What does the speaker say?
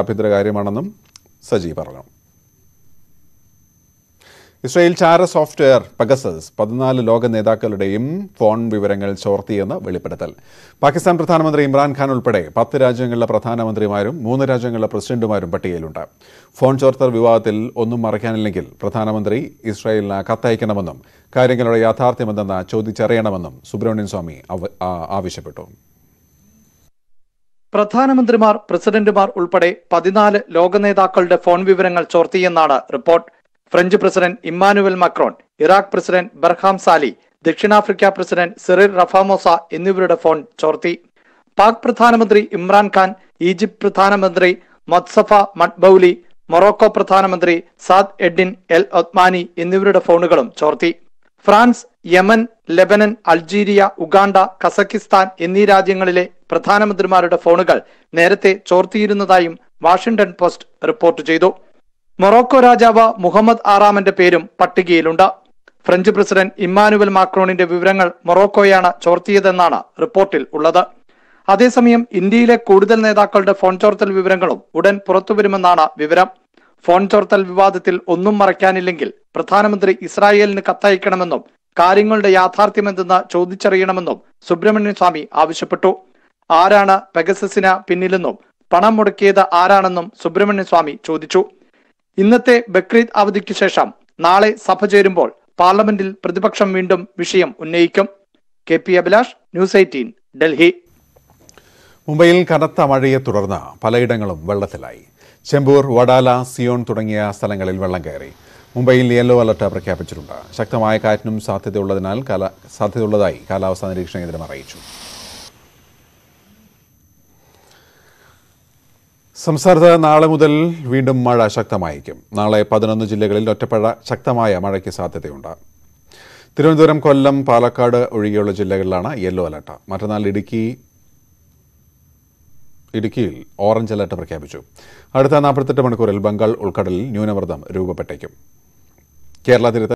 ആഭ്യന്തര കാര്യമാണെന്നും സജി പറഞ്ഞു ഇസ്രയേൽ ചാര സോഫ്റ്റ്വെയർ പഗസസ് പതിനാല് ലോക നേതാക്കളുടെയും ഫോൺ വിവരങ്ങൾ ചോർത്തിയെന്ന് വെളിപ്പെടുത്തൽ പാകിസ്ഥാൻ പ്രധാനമന്ത്രി ഇമ്രാൻഖാൻ ഉൾപ്പെടെ പത്ത് രാജ്യങ്ങളിലെ പ്രധാനമന്ത്രിമാരും മൂന്ന് രാജ്യങ്ങളിലെ പ്രസിഡന്റുമാരും പട്ടികയിലുണ്ട് ഫോൺ ചോർത്തൽ വിവാദത്തിൽ ഒന്നും മറയ്ക്കാനില്ലെങ്കിൽ പ്രധാനമന്ത്രി ഇസ്രായേലിന് കത്തയക്കണമെന്നും കാര്യങ്ങളുടെ യാഥാർത്ഥ്യമെന്തെന്ന് ചോദിച്ചറിയണമെന്നും സുബ്രഹ്മണ്യൻ സ്വാമി ആവശ്യപ്പെട്ടു പ്രധാനമന്ത്രിമാർ പ്രസിഡന്റുമാർ ഉൾപ്പെടെ പതിനാല് ലോക നേതാക്കളുടെ ഫോൺ വിവരങ്ങൾ ചോർത്തിയെന്നാണ് report French president Emmanuel Macron Iraq president Barham Sally ദക്ഷിണാഫ്രിക്ക പ്രസിഡന്റ് സിറിൽ റഫാമോസ എന്നിവരുടെ ഫോൺ ചോർത്തി പാക് പ്രധാനമന്ത്രി ഇമ്രാൻഖാൻ ഈജിപ്ത് പ്രധാനമന്ത്രി മത്സഫ മഡ്ബൌലി മൊറോക്കോ പ്രധാനമന്ത്രി സാദ് എഡിൻ എൽ ഒത്മാനി എന്നിവരുടെ ഫോണുകളും ചോർത്തി France Yemen Lebanon Algeria Uganda Kazakhstan എന്നീ രാജ്യങ്ങളിലെ പ്രധാനമന്ത്രിമാരുടെ ഫോണുകൾ നേരത്തെ ചോർത്തിയിരുന്നതായും വാഷിംഗ്ടൺ പോസ്റ്റ് റിപ്പോർട്ട് ചെയ്തു മൊറോക്കോ രാജാവ് മുഹമ്മദ് ആറാമന്റെ പേരും പട്ടികയിലുണ്ട് ഫ്രഞ്ച് പ്രസിഡന്റ് ഇമ്മാനുവൽ മാക്രോണിന്റെ വിവരങ്ങൾ മൊറോക്കോയാണ് ചോർത്തിയതെന്നാണ് റിപ്പോർട്ടിൽ ഉള്ളത് അതേസമയം ഇന്ത്യയിലെ കൂടുതൽ നേതാക്കളുടെ ഫോൺ ചോർത്തൽ വിവരങ്ങളും ഉടൻ പുറത്തുവരുമെന്നാണ് വിവരം ഫോൺ ചോർത്തൽ വിവാദത്തിൽ ഒന്നും മറയ്ക്കാനില്ലെങ്കിൽ പ്രധാനമന്ത്രി ഇസ്രായേലിന് കത്തയക്കണമെന്നും കാര്യങ്ങളുടെ യാഥാർത്ഥ്യമെന്തെന്ന് ചോദിച്ചറിയണമെന്നും സുബ്രഹ്മണ്യൻ സ്വാമി ആവശ്യപ്പെട്ടു ആരാണ് പെഗസസിന് പിന്നിലെന്നും പണം മുടക്കിയത് ആരാണെന്നും സുബ്രഹ്മണ്യൻ സ്വാമി ചോദിച്ചു ഇന്നത്തെ ബക്രീദ് അവധിക്ക് ശേഷം നാളെ സഭ ചേരുമ്പോൾ പാർലമെന്റിൽ പ്രതിപക്ഷം വീണ്ടും വിഷയം ഉന്നയിക്കും K P Abhilash News eighteen Delhi മുംബൈയിൽ കനത്ത മഴയെ തുടർന്ന് പലയിടങ്ങളും വെള്ളത്തിലായി ചെമ്പൂർ വഡാല സിയോൺ തുടങ്ങിയ സ്ഥലങ്ങളിൽ വെള്ളം കയറി മുംബൈയിൽ യെല്ലോ അലർട്ട് പ്രഖ്യാപിച്ചിട്ടുണ്ട് ശക്തമായ കാറ്റിനും സാധ്യതയുള്ളതിനാൽ കാല സാധ്യതയുള്ളതായി കാലാവസ്ഥാ നിരീക്ഷണ കേന്ദ്രം അറിയിച്ചു സംസ്ഥാനത്ത് നാളെ മുതൽ വീണ്ടും മഴ ശക്തമായിരിക്കും നാളെ പതിനൊന്ന് ജില്ലകളിൽ ഒറ്റപ്പഴ ശക്തമായ മഴയ്ക്ക് സാധ്യതയുണ്ട് തിരുവനന്തപുരം കൊല്ലം പാലക്കാട് ഒഴികെയുള്ള ജില്ലകളിലാണ് യെല്ലോ അലർട്ട് മറ്റന്നാൾ ഇടുക്കി ഇടുക്കിയിൽ ഓറഞ്ച് അലർട്ട് പ്രഖ്യാപിച്ചു അടുത്ത നാൽപ്പത്തെട്ട് മണിക്കൂറിൽ ബംഗാൾ ഉൾക്കടലിൽ ന്യൂനമർദ്ദം രൂപപ്പെട്ടേക്കും കേരള തീരത്ത്